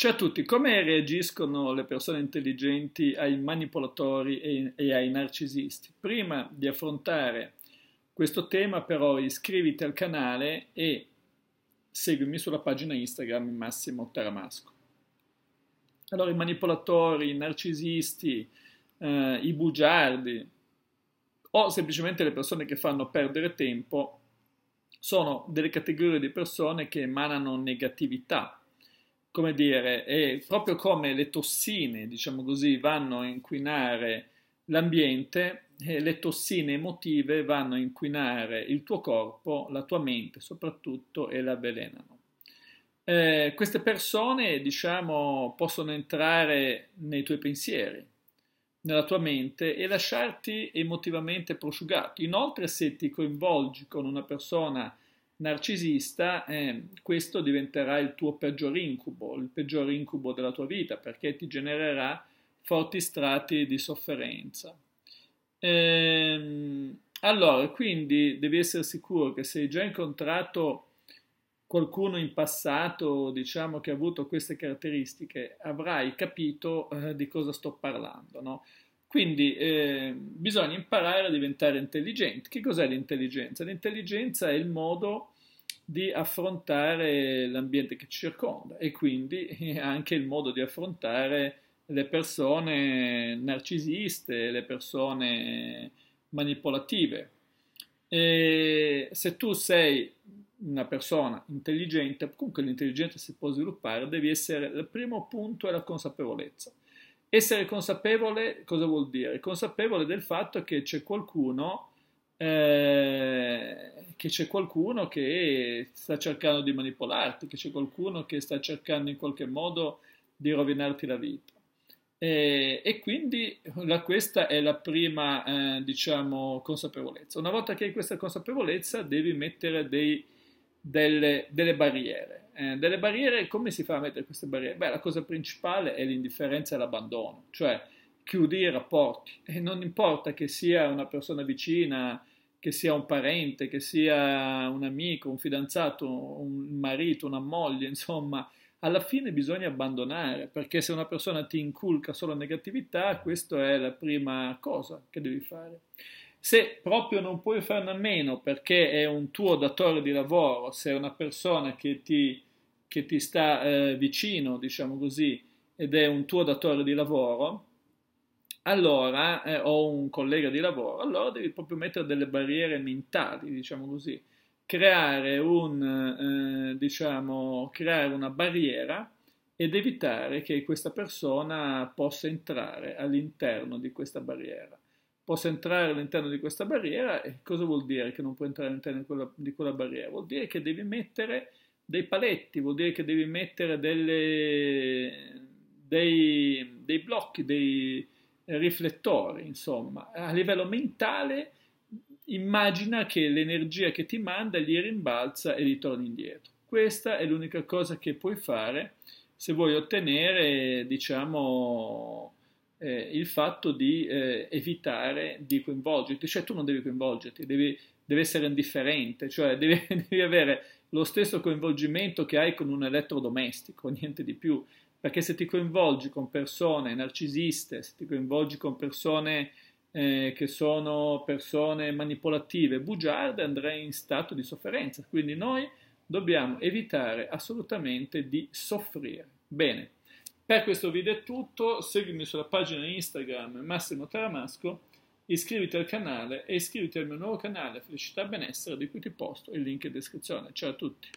Ciao a tutti, come reagiscono le persone intelligenti ai manipolatori e, e, ai narcisisti? Prima di affrontare questo tema però iscriviti al canale e seguimi sulla pagina Instagram Massimo Taramasco. Allora i manipolatori, i narcisisti, eh, i bugiardi o semplicemente le persone che fanno perdere tempo sono delle categorie di persone che emanano negatività come dire, è proprio come le tossine, diciamo così, vanno a inquinare l'ambiente, le tossine emotive vanno a inquinare il tuo corpo, la tua mente soprattutto e la avvelenano. Eh, queste persone, diciamo, possono entrare nei tuoi pensieri, nella tua mente e lasciarti emotivamente prosciugato. Inoltre, se ti coinvolgi con una persona narcisista, eh, questo diventerà il tuo peggior incubo, il peggior incubo della tua vita, perché ti genererà forti strati di sofferenza. Ehm, allora, quindi devi essere sicuro che se hai già incontrato qualcuno in passato, diciamo, che ha avuto queste caratteristiche, avrai capito eh, di cosa sto parlando, no? Quindi eh, bisogna imparare a diventare intelligenti. Che cos'è l'intelligenza? L'intelligenza è il modo di affrontare l'ambiente che ci circonda e quindi anche il modo di affrontare le persone narcisiste, le persone manipolative. E se tu sei una persona intelligente, comunque l'intelligenza si può sviluppare, devi essere il primo punto è la consapevolezza. Essere consapevole cosa vuol dire? Consapevole del fatto che c'è qualcuno, eh, che, c'è qualcuno che sta cercando di manipolarti, che c'è qualcuno che sta cercando in qualche modo di rovinarti la vita. E, e quindi la, questa è la prima, eh, diciamo, consapevolezza. Una volta che hai questa consapevolezza devi mettere dei, delle, delle barriere eh, delle barriere, come si fa a mettere queste barriere? Beh, la cosa principale è l'indifferenza e l'abbandono, cioè chiudi i rapporti e non importa che sia una persona vicina, che sia un parente, che sia un amico, un fidanzato, un marito, una moglie, insomma, alla fine bisogna abbandonare, perché se una persona ti inculca solo negatività, questa è la prima cosa che devi fare. Se proprio non puoi farne a meno perché è un tuo datore di lavoro, se è una persona che ti che ti sta eh, vicino, diciamo così, ed è un tuo datore di lavoro, allora, eh, o un collega di lavoro, allora devi proprio mettere delle barriere mentali, diciamo così, creare, un, eh, diciamo, creare una barriera ed evitare che questa persona possa entrare all'interno di questa barriera. Possa entrare all'interno di questa barriera, e cosa vuol dire che non può entrare all'interno di quella, di quella barriera? Vuol dire che devi mettere dei paletti, vuol dire che devi mettere delle, dei, dei blocchi, dei riflettori, insomma, a livello mentale immagina che l'energia che ti manda gli rimbalza e gli torna indietro. Questa è l'unica cosa che puoi fare se vuoi ottenere, diciamo, eh, il fatto di eh, evitare di coinvolgerti, cioè tu non devi coinvolgerti, devi deve essere indifferente, cioè devi, devi avere lo stesso coinvolgimento che hai con un elettrodomestico, niente di più, perché se ti coinvolgi con persone narcisiste, se ti coinvolgi con persone eh, che sono persone manipolative, bugiarde, andrai in stato di sofferenza. Quindi noi dobbiamo evitare assolutamente di soffrire. Bene, per questo video è tutto, seguimi sulla pagina Instagram Massimo Taramasco iscriviti al canale e iscriviti al mio nuovo canale Felicità e Benessere di cui ti posto il link in descrizione. Ciao a tutti!